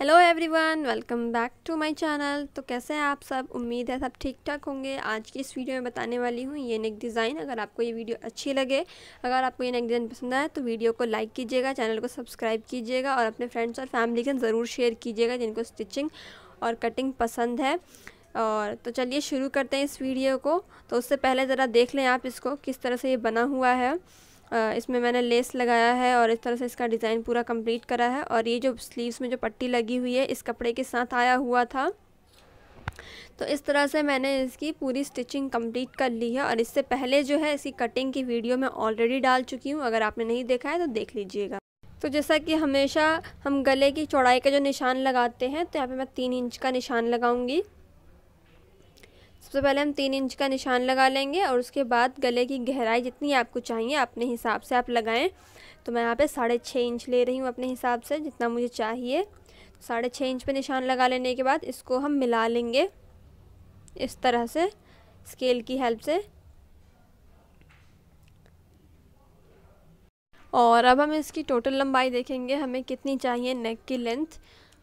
hello everyone welcome back to my channel तो कैसे हैं आप सब उम्मीद है सब ठीक ठाक होंगे आज की इस वीडियो में बताने वाली हूँ ये नेक डिज़ाइन अगर आपको ये वीडियो अच्छी लगे अगर आपको ये नेक डिज़ाइन पसंद आए तो वीडियो को लाइक कीजिएगा चैनल को सब्सक्राइब कीजिएगा और अपने फ्रेंड्स और फैमिली के ज़रूर शेयर कीजिएगा जिनको स्टिचिंग और कटिंग पसंद है और तो चलिए शुरू करते हैं इस वीडियो को तो उससे पहले ज़रा देख लें आप इसको किस तरह से ये बना हुआ है इसमें मैंने लेस लगाया है और इस तरह से इसका डिज़ाइन पूरा कंप्लीट करा है और ये जो स्लीव्स में जो पट्टी लगी हुई है इस कपड़े के साथ आया हुआ था तो इस तरह से मैंने इसकी पूरी स्टिचिंग कंप्लीट कर ली है और इससे पहले जो है इसकी कटिंग की वीडियो मैं ऑलरेडी डाल चुकी हूँ अगर आपने नहीं देखा है तो देख लीजिएगा तो जैसा कि हमेशा हम गले की चौड़ाई का जो निशान लगाते हैं तो यहाँ पे मैं तीन इंच का निशान लगाऊंगी सबसे पहले हम तीन इंच का निशान लगा लेंगे और उसके बाद गले की गहराई जितनी आपको चाहिए अपने हिसाब से आप लगाएं तो मैं यहाँ पे साढ़े छः इंच ले रही हूँ अपने हिसाब से जितना मुझे चाहिए साढ़े छः इंच पे निशान लगा लेने के बाद इसको हम मिला लेंगे इस तरह से स्केल की हेल्प से और अब हम इसकी टोटल लंबाई देखेंगे हमें कितनी चाहिए नेक की लेंथ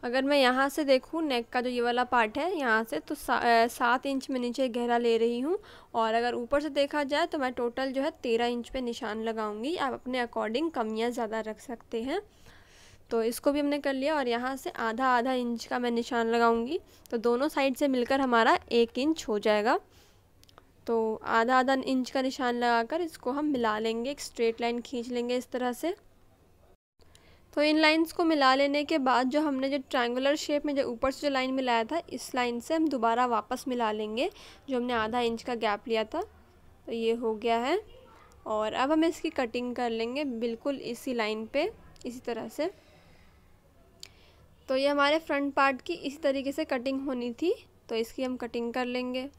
अगर मैं यहाँ से देखूँ नेक का जो ये वाला पार्ट है यहाँ से तो सा, सात इंच में नीचे गहरा ले रही हूँ और अगर ऊपर से देखा जाए तो मैं टोटल जो है तेरह इंच पे निशान लगाऊंगी आप अपने अकॉर्डिंग कमियाँ ज़्यादा रख सकते हैं तो इसको भी हमने कर लिया और यहाँ से आधा आधा इंच का मैं निशान लगाऊँगी तो दोनों साइड से मिलकर हमारा एक इंच हो जाएगा तो आधा आधा इंच का निशान लगाकर इसको हम मिला लेंगे एक स्ट्रेट लाइन खींच लेंगे इस तरह से तो इन लाइंस को मिला लेने के बाद जो हमने जो ट्रायंगुलर शेप में जो ऊपर से जो लाइन मिलाया था इस लाइन से हम दोबारा वापस मिला लेंगे जो हमने आधा इंच का गैप लिया था तो ये हो गया है और अब हम इसकी कटिंग कर लेंगे बिल्कुल इसी लाइन पे इसी तरह से तो ये हमारे फ्रंट पार्ट की इसी तरीके से कटिंग होनी थी तो इसकी हम कटिंग कर लेंगे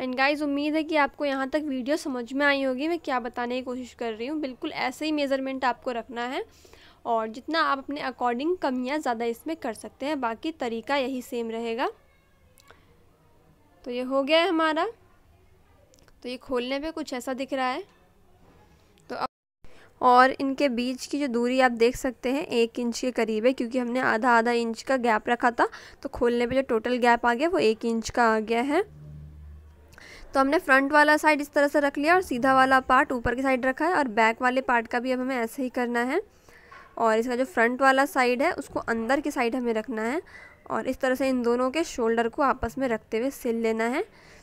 एंड गाइस उम्मीद है कि आपको यहाँ तक वीडियो समझ में आई होगी मैं क्या बताने की कोशिश कर रही हूँ बिल्कुल ऐसे ही मेज़रमेंट आपको रखना है और जितना आप अपने अकॉर्डिंग कमियाँ ज़्यादा इसमें कर सकते हैं बाकी तरीका यही सेम रहेगा तो ये हो गया है हमारा तो ये खोलने पे कुछ ऐसा दिख रहा है तो अब और इनके बीच की जो दूरी आप देख सकते हैं एक इंच के करीब है क्योंकि हमने आधा आधा इंच का गैप रखा था तो खोलने पे जो टोटल गैप आ गया वो एक इंच का आ गया है तो हमने फ्रंट वाला साइड इस तरह से रख लिया और सीधा वाला पार्ट ऊपर की साइड रखा है और बैक वाले पार्ट का भी अब हमें ऐसे ही करना है और इसका जो फ्रंट वाला साइड है उसको अंदर की साइड हमें रखना है और इस तरह से इन दोनों के शोल्डर को आपस में रखते हुए सिल लेना है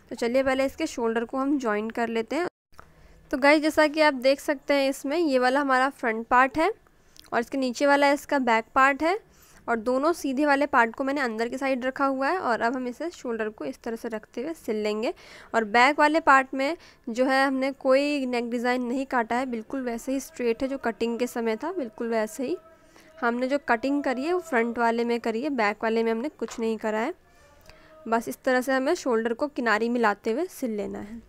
तो चलिए पहले इसके शोल्डर को हम ज्वाइन कर लेते हैं तो गाय जैसा कि आप देख सकते हैं इसमें ये वाला हमारा फ्रंट पार्ट है और इसके नीचे वाला इसका बैक पार्ट है और दोनों सीधे वाले पार्ट को मैंने अंदर की साइड रखा हुआ है और अब हम इसे शोल्डर को इस तरह से रखते हुए सिल लेंगे और बैक वाले पार्ट में जो है हमने कोई नेक डिज़ाइन नहीं काटा है बिल्कुल वैसे ही स्ट्रेट है जो कटिंग के समय था बिल्कुल वैसे ही हमने जो कटिंग करी है वो फ्रंट वाले में करी है बैक वाले में हमने कुछ नहीं करा है बस इस तरह से हमें शोल्डर को किनारी मिलाते हुए सिल लेना है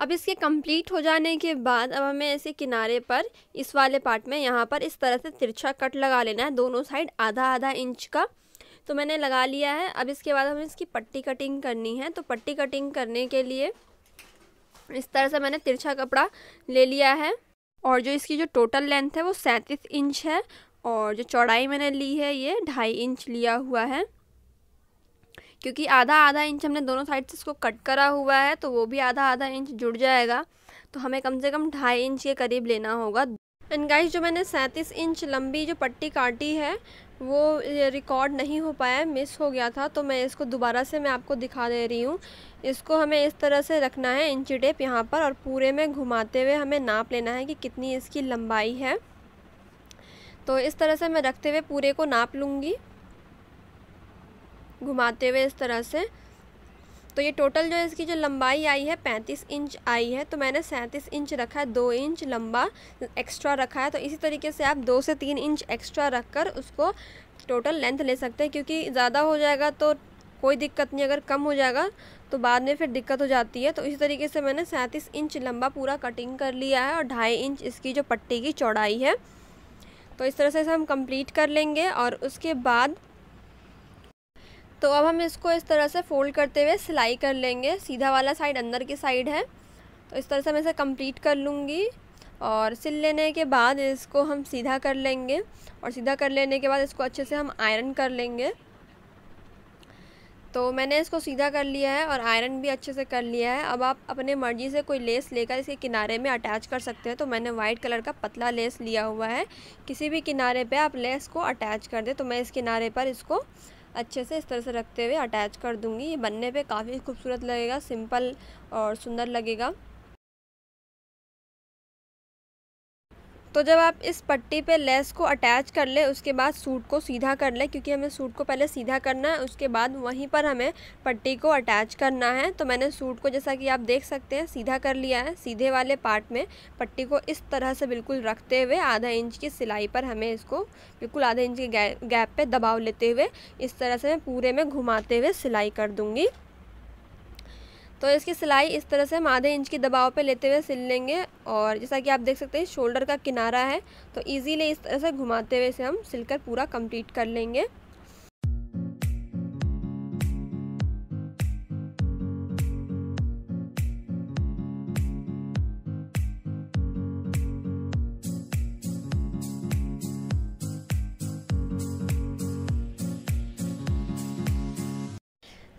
अब इसके कंप्लीट हो जाने के बाद अब हमें ऐसे किनारे पर इस वाले पार्ट में यहाँ पर इस तरह से तिरछा कट लगा लेना है दोनों साइड आधा आधा इंच का तो मैंने लगा लिया है अब इसके बाद हमें इसकी पट्टी कटिंग करनी है तो पट्टी कटिंग करने के लिए इस तरह से मैंने तिरछा कपड़ा ले लिया है और जो इसकी जो टोटल लेंथ है वो सैंतीस इंच है और जो चौड़ाई मैंने ली है ये ढाई इंच लिया हुआ है क्योंकि आधा आधा इंच हमने दोनों साइड से इसको कट करा हुआ है तो वो भी आधा आधा इंच जुड़ जाएगा तो हमें कम से कम ढाई इंच के करीब लेना होगा एंड गाइस जो मैंने सैंतीस इंच लंबी जो पट्टी काटी है वो रिकॉर्ड नहीं हो पाया मिस हो गया था तो मैं इसको दोबारा से मैं आपको दिखा दे रही हूँ इसको हमें इस तरह से रखना है इंची टेप यहाँ पर और पूरे में घुमाते हुए हमें नाप लेना है कि कितनी इसकी लंबाई है तो इस तरह से मैं रखते हुए पूरे को नाप लूँगी घुमाते हुए इस तरह से तो ये टोटल जो इसकी जो लंबाई आई है पैंतीस इंच आई है तो मैंने सैंतीस इंच रखा है दो इंच लंबा एक्स्ट्रा रखा है तो इसी तरीके से आप दो से तीन इंच एक्स्ट्रा रख कर उसको टोटल लेंथ ले सकते हैं क्योंकि ज़्यादा हो जाएगा तो कोई दिक्कत नहीं अगर कम हो जाएगा तो बाद में फिर दिक्कत हो जाती है तो इसी तरीके से मैंने सैंतीस इंच लंबा पूरा कटिंग कर लिया है और ढाई इंच इसकी जो पट्टी की चौड़ाई है तो इस तरह से हम कंप्लीट कर लेंगे और उसके बाद तो अब हम इसको इस तरह से फोल्ड करते हुए सिलाई कर लेंगे सीधा वाला साइड अंदर की साइड है तो इस तरह से मैं इसे कंप्लीट कर लूँगी और सिल लेने के बाद इसको हम सीधा कर लेंगे और सीधा कर लेने के बाद इसको अच्छे से हम आयरन कर लेंगे तो मैंने इसको सीधा कर लिया है और आयरन भी अच्छे से कर लिया है अब आप अपने मर्ज़ी से कोई लेस लेकर इसके किनारे में अटैच कर सकते हैं तो मैंने वाइट कलर का पतला लेस लिया हुआ है किसी भी किनारे पे आप लेस को अटैच कर दें तो मैं इस किनारे पर इसको अच्छे से इस तरह से रखते हुए अटैच कर दूंगी ये बनने पे काफ़ी खूबसूरत लगेगा सिंपल और सुंदर लगेगा तो जब आप इस पट्टी पे लेस को अटैच कर ले उसके बाद सूट को सीधा कर ले क्योंकि हमें सूट को पहले सीधा करना है उसके बाद वहीं पर हमें पट्टी को अटैच करना है तो मैंने सूट को जैसा कि आप देख सकते हैं सीधा कर लिया है सीधे वाले पार्ट में पट्टी को इस तरह से बिल्कुल रखते हुए आधा इंच की सिलाई पर हमें इसको बिल्कुल आधा इंच के गैप पर दबाव लेते हुए इस तरह से मैं पूरे में घुमाते हुए सिलाई कर दूँगी तो इसकी सिलाई इस तरह से हम आधे इंच की दबाव पे लेते हुए सिल लेंगे और जैसा कि आप देख सकते हैं शोल्डर का किनारा है तो इजीली इस तरह से घुमाते हुए इसे हम सिलकर पूरा कंप्लीट कर लेंगे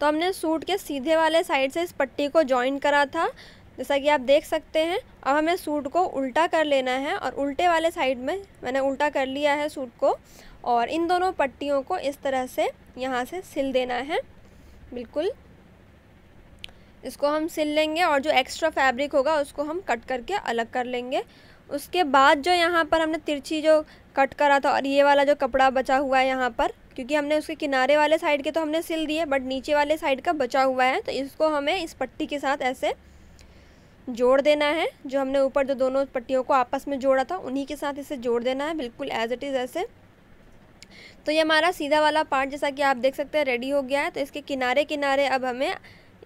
तो हमने सूट के सीधे वाले साइड से इस पट्टी को जॉइन करा था जैसा कि आप देख सकते हैं अब हमें सूट को उल्टा कर लेना है और उल्टे वाले साइड में मैंने उल्टा कर लिया है सूट को और इन दोनों पट्टियों को इस तरह से यहाँ से सिल देना है बिल्कुल इसको हम सिल लेंगे और जो एक्स्ट्रा फैब्रिक होगा उसको हम कट करके अलग कर लेंगे उसके बाद जो यहाँ पर हमने तिरछी जो कट करा था और ये वाला जो कपड़ा बचा हुआ है यहाँ पर क्योंकि हमने उसके किनारे वाले साइड के तो हमने सिल दिए बट नीचे वाले साइड का बचा हुआ है तो इसको हमें इस पट्टी के साथ ऐसे जोड़ देना है जो हमने ऊपर जो दोनों पट्टियों को आपस में जोड़ा था उन्हीं के साथ इसे जोड़ देना है बिल्कुल एज इट इज़ ऐसे तो ये हमारा सीधा वाला पार्ट जैसा कि आप देख सकते हैं रेडी हो गया है तो इसके किनारे किनारे अब हमें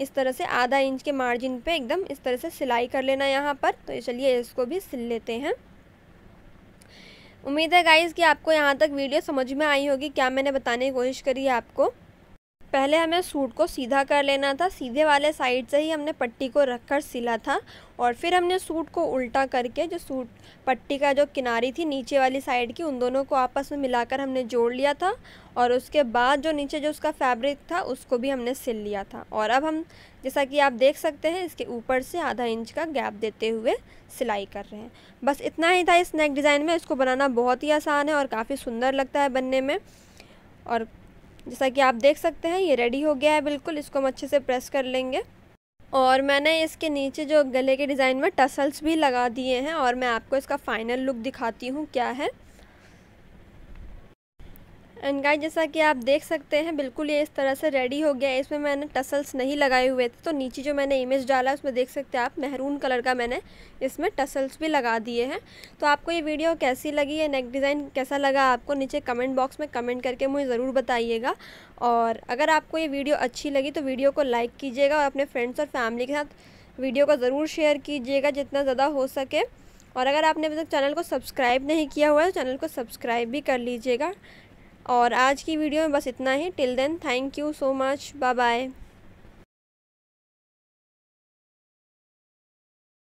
इस तरह से आधा इंच के मार्जिन पे एकदम इस तरह से सिलाई कर लेना है यहाँ पर तो चलिए इसको भी सिल लेते हैं उम्मीद है गाइज़ कि आपको यहाँ तक वीडियो समझ में आई होगी क्या मैंने बताने की कोशिश करी है आपको पहले हमें सूट को सीधा कर लेना था सीधे वाले साइड से ही हमने पट्टी को रखकर सिला था और फिर हमने सूट को उल्टा करके जो सूट पट्टी का जो किनारी थी नीचे वाली साइड की उन दोनों को आपस में मिलाकर हमने जोड़ लिया था और उसके बाद जो नीचे जो उसका फैब्रिक था उसको भी हमने सिल लिया था और अब हम जैसा कि आप देख सकते हैं इसके ऊपर से आधा इंच का गैप देते हुए सिलाई कर रहे हैं बस इतना ही था इस नेक डिज़ाइन में इसको बनाना बहुत ही आसान है और काफ़ी सुंदर लगता है बनने में और जैसा कि आप देख सकते हैं ये रेडी हो गया है बिल्कुल इसको हम अच्छे से प्रेस कर लेंगे और मैंने इसके नीचे जो गले के डिज़ाइन में टसल्स भी लगा दिए हैं और मैं आपको इसका फ़ाइनल लुक दिखाती हूँ क्या है एंड गाइस जैसा कि आप देख सकते हैं बिल्कुल ये इस तरह से रेडी हो गया है इसमें मैंने टसल्स नहीं लगाए हुए थे तो नीचे जो मैंने इमेज डाला उसमें देख सकते हैं आप महरून कलर का मैंने इसमें टसल्स भी लगा दिए हैं तो आपको ये वीडियो कैसी लगी ये नेक डिज़ाइन कैसा लगा आपको नीचे कमेंट बॉक्स में कमेंट करके मुझे ज़रूर बताइएगा और अगर आपको ये वीडियो अच्छी लगी तो वीडियो को लाइक कीजिएगा और अपने फ्रेंड्स और फैमिली के साथ वीडियो को ज़रूर शेयर कीजिएगा जितना ज़्यादा हो सके और अगर आपने अभी तक चैनल को सब्सक्राइब नहीं किया हुआ है तो चैनल को सब्सक्राइब भी कर लीजिएगा और आज की वीडियो में बस इतना ही till then thank you so much bye bye